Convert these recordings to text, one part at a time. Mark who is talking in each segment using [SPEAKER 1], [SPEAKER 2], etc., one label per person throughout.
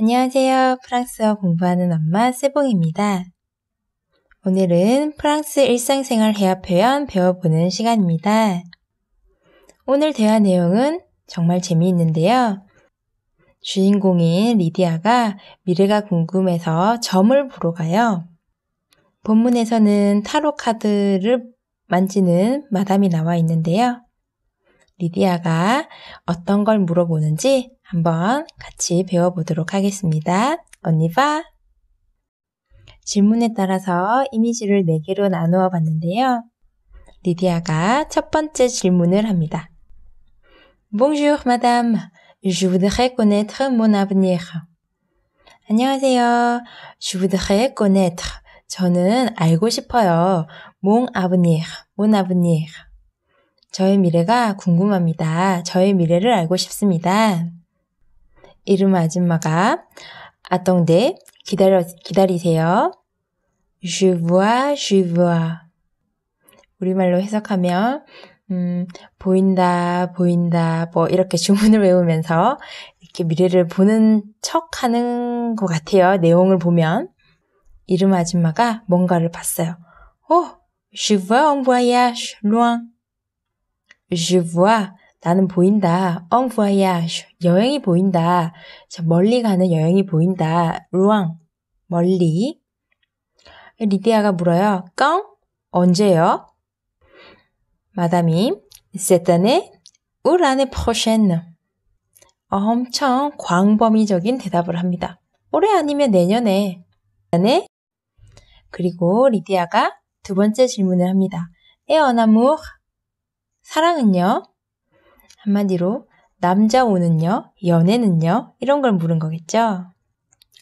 [SPEAKER 1] 안녕하세요. 프랑스어 공부하는 엄마 세봉입니다. 오늘은 프랑스 일상생활 회화 표현 배워보는 시간입니다. 오늘 대화 내용은 정말 재미있는데요. 주인공인 리디아가 미래가 궁금해서 점을 보러 가요. 본문에서는 타로 카드를 만지는 마담이 나와 있는데요. 리디아가 어떤 걸 물어보는지 한번 같이 배워보도록 하겠습니다. 언니 봐! 질문에 따라서 이미지를 4개로 나누어 봤는데요. 리디아가 첫 번째 질문을 합니다. Bonjour, madame. Je voudrais connaître mon avenir. 안녕하세요. Je voudrais connaître. 저는 알고 싶어요. Mon avenir. Mon avenir. 저의 미래가 궁금합니다. 저의 미래를 알고 싶습니다. 이름 아줌마가 아똥데 기다려 기다리세요. Je vois, je vois. 우리말로 해석하면 음, 보인다, 보인다, 뭐 이렇게 주문을 외우면서 이렇게 미래를 보는 척하는 것 같아요. 내용을 보면 이름 아줌마가 뭔가를 봤어요. 오, 어, je vois un voyage loin. Je vois. 나는 보인다. En voyage. 여행이 보인다. 멀리 가는 여행이 보인다. Loin. 멀리. 리디아가 물어요. Quand? 언제요? 마담이 cette année ou l'année prochaine? 엄청 광범위적인 대답을 합니다. 올해 아니면 내년에. 내년에 네. 그리고 리디아가 두 번째 질문을 합니다. Et en amour? 사랑은요? 한마디로 남자 오는요? 연애는요? 이런 걸 물은 거겠죠?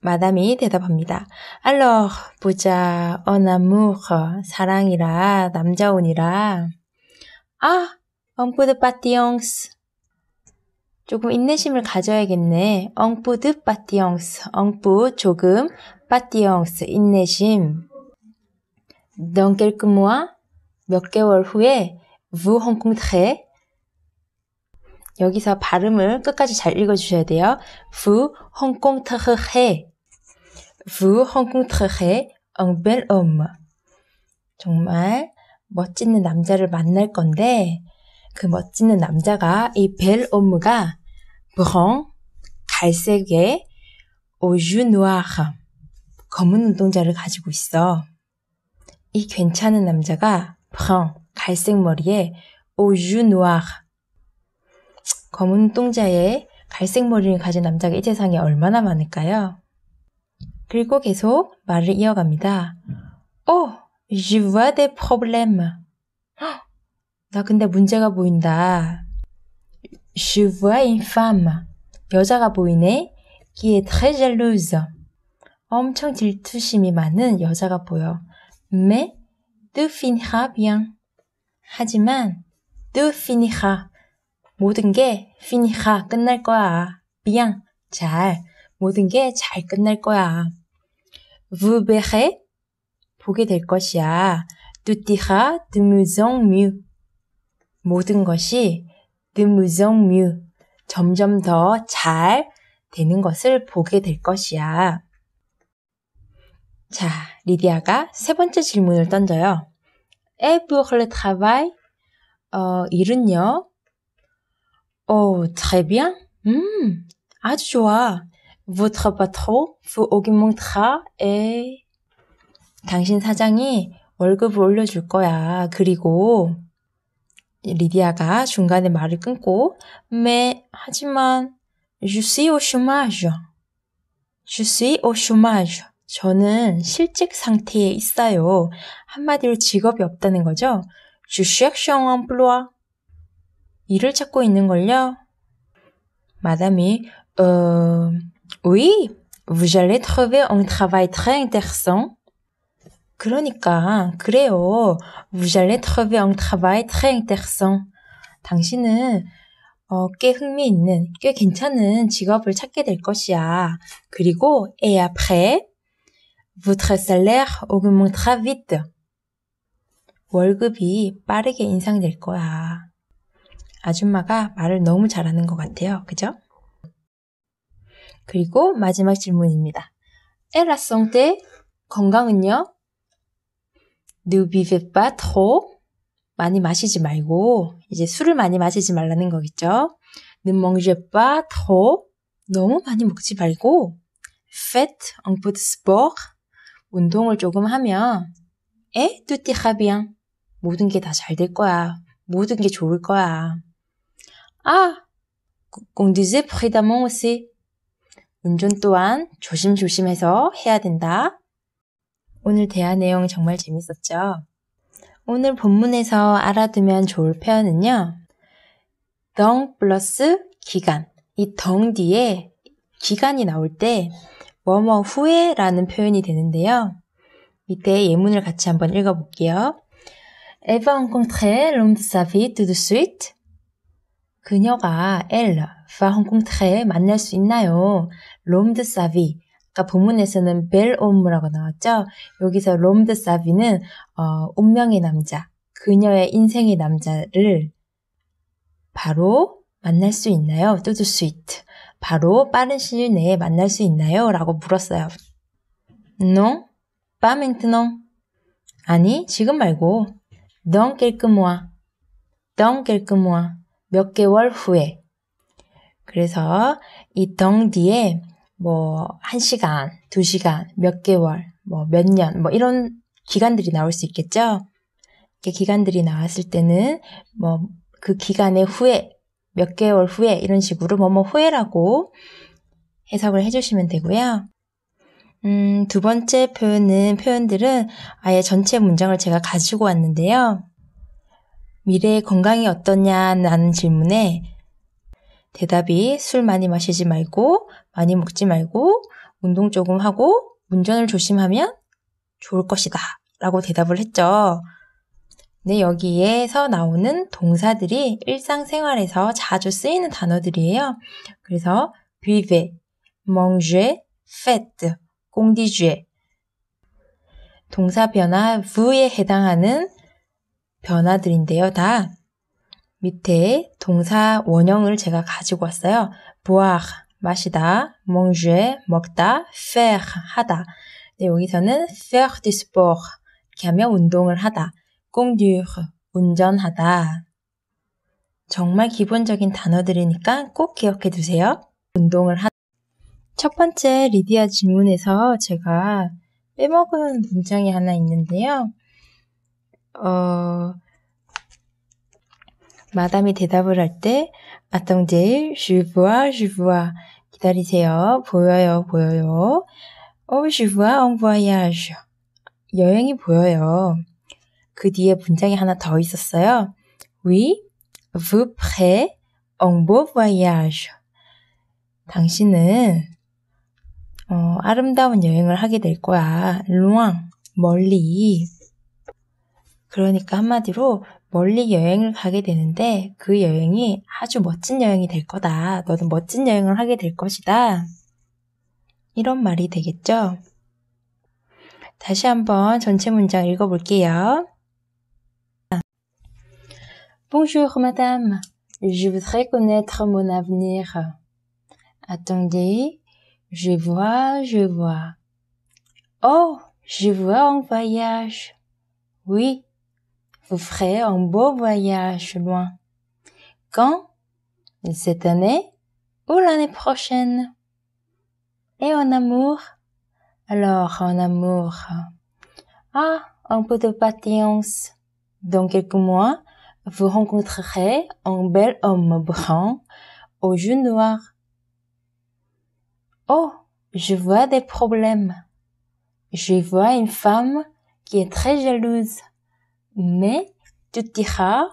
[SPEAKER 1] 마담이 대답합니다. Alors, 보자, en amour, 사랑이라, 남자 온이라. 아, on peut patience. 조금 인내심을 가져야겠네. on peut patience, on peut 조금, patience, 인내심. Dans quelques mois, 몇 개월 후에, 부헝콩트레 여기서 발음을 끝까지 잘 읽어주셔야 돼요. 부헝콩트레 부헝콩트레 un bel homme 정말 멋진 남자를 만날 건데 그멋진 남자가 이벨 홈가 브롱 갈색의 오주 누아함 검은 운동자를 가지고 있어. 이 괜찮은 남자가 브롱 갈색 머리에 aux yeux noirs 검은 똥자에 갈색 머리를 가진 남자가 이 세상에 얼마나 많을까요? 그리고 계속 말을 이어갑니다. Oh, je vois des problèmes. 나 근데 문제가 보인다. Je vois une femme. 여자가 보이네. qui est très jalouse. 엄청 질투심이 많은 여자가 보여. Mais tu finiras bien. 하지만 tu finira 모든 게 finira 끝날 거야. bien 잘 모든 게 잘 끝날 거야. vous verrez 보게 될 것이야. tout ira de mieux en mieux 모든 것이 de mieux en mieux 점점 더 잘 되는 것을 보게 될 것이야. 자, 리디아가 세 번째 질문을 던져요. et pour le travail, 어, 일은요. Oh, très bien. 음, 아주 좋아. Votre patron vous augmentera et 당신 사장이 월급을 올려줄 거야. 그리고 리디아가 중간에 말을 끊고 mais 하지만 je suis au chômage. Je suis au chômage. 저는 실직 상태에 있어요. 한마디로 직업이 없다는 거죠. Je cherche un emploi. 일을 찾고 있는 걸요. 마담이 어, oui, vous allez trouver un travail très intéressant. 그러니까 그래요. Vous allez trouver un travail très intéressant. 당신은 어, 꽤 흥미있는, 꽤 괜찮은 직업을 찾게 될 것이야. 그리고 et après Votre salaire augmentera vite. 월급이 빠르게 인상될 거야. 아줌마가 말을 너무 잘하는 것 같아요. 그죠? 그리고 마지막 질문입니다. Et la santé? 건강은요? Ne buvez pas trop. 많이 마시지 말고, 이제 술을 많이 마시지 말라는 거겠죠? Ne mangez pas trop. 너무 많이 먹지 말고, faites un peu de sport. 운동을 조금 하면 에? 뚜띠 하비앙 모든 게 다 잘 될 거야. 모든 게 좋을 거야. 아! 공디즈 프리다몽 우시 운전 또한 조심조심해서 해야 된다. 오늘 대화 내용 정말 재밌었죠? 오늘 본문에서 알아두면 좋을 표현은요. 덩 플러스 기간. 이 덩 뒤에 기간이 나올 때 뭐뭐 후에 라는 표현이 되는데요. 밑에 예문을 같이 한번 읽어볼게요. Elle va rencontrer l'homme de sa vie tout de suite. 그녀가 elle va rencontrer 만날 수 있나요? l'homme de sa vie. 아까 본문에서는 벨 옴무라고 나왔죠. 여기서 l'homme de sa vie는 어, 운명의 남자, 그녀의 인생의 남자를 바로 만날 수 있나요? tout de suite. 바로 빠른 시일 내에 만날 수 있나요? 라고 물었어요. Non, pas maintenant. 아니, 지금 말고. Dans quelques mois. Dans quelques mois. 몇 개월 후에. 그래서 이 dans 뒤에 뭐, 한 시간, 두 시간, 몇 개월, 뭐, 몇 년, 뭐, 이런 기간들이 나올 수 있겠죠? 이렇게 기간들이 나왔을 때는 뭐, 그 기간의 후에 몇 개월 후에 이런 식으로 뭐뭐 후에라고 해석을 해주시면 되고요. 음, 두 번째 표현은 표현들은 아예 전체 문장을 제가 가지고 왔는데요. 미래의 건강이 어떻냐라는 질문에 대답이 술 많이 마시지 말고 많이 먹지 말고 운동 조금 하고 운전을 조심하면 좋을 것이다 라고 대답을 했죠. 네, 여기에서 나오는 동사들이 일상생활에서 자주 쓰이는 단어들이에요. 그래서 buvez, mangez, faites, condigez 동사 변화 vu에 해당하는 변화들인데요. 다 밑에 동사 원형을 제가 가지고 왔어요. boire, 마시다, manger, 먹다, faire, 하다. 네, 여기서는 faire du sport, 이렇게 하면 운동을 하다. 공 o n d 운전하다. 정말 기본적인 단어들이니까 꼭 기억해 두세요. 운동을 하. 첫 번째 리디아 질문에서 제가 빼먹은 문장이 하나 있는데요. 어, 마담이 대답을 할 때, 아똥제일, 슈브아, 슈브아, 기다리세요. 보여요, 보여요. 오, 슈브아, 엉부아야슈. 여행이 보여요. 그 뒤에 문장이 하나 더 있었어요. Oui, vous prêt un beau voyage. 당신은 어, 아름다운 여행을 하게 될 거야. loin, 멀리. 그러니까 한마디로 멀리 여행을 가게 되는데 그 여행이 아주 멋진 여행이 될 거다. 너는 멋진 여행을 하게 될 것이다. 이런 말이 되겠죠? 다시 한번 전체 문장 읽어볼게요. Bonjour madame, je voudrais connaître mon avenir. Attendez, je vois, je vois. Oh, je vois un voyage. Oui, vous ferez un beau voyage loin. Quand Cette année ou l'année prochaine Et en amour Alors en amour. Ah, un peu de patience. Dans quelques mois, vous rencontrerez un bel homme brun aux yeux noirs. Oh, je vois des problèmes. Je vois une femme qui est très jalouse. Mais tu diras,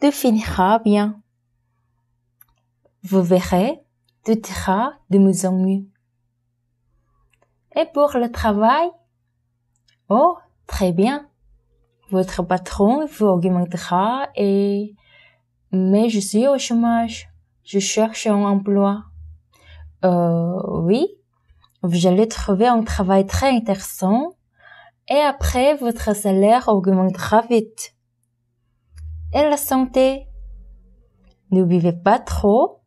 [SPEAKER 1] tu finiras bien. Vous verrez, tout ira de mieux en mieux. Et pour le travail? Oh, très bien votre patron vous augmentera et mais je suis au chômage, je cherche un emploi. Euh, oui, vous allez trouver un travail très intéressant et après votre salaire augmentera vite. Et la santé Ne vivez pas trop,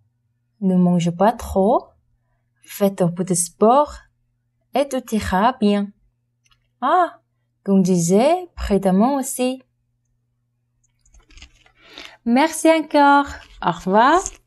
[SPEAKER 1] ne mangez pas trop, faites un peu de sport et tout ira bien. Ah, comme disait moi aussi. Merci encore. Au revoir.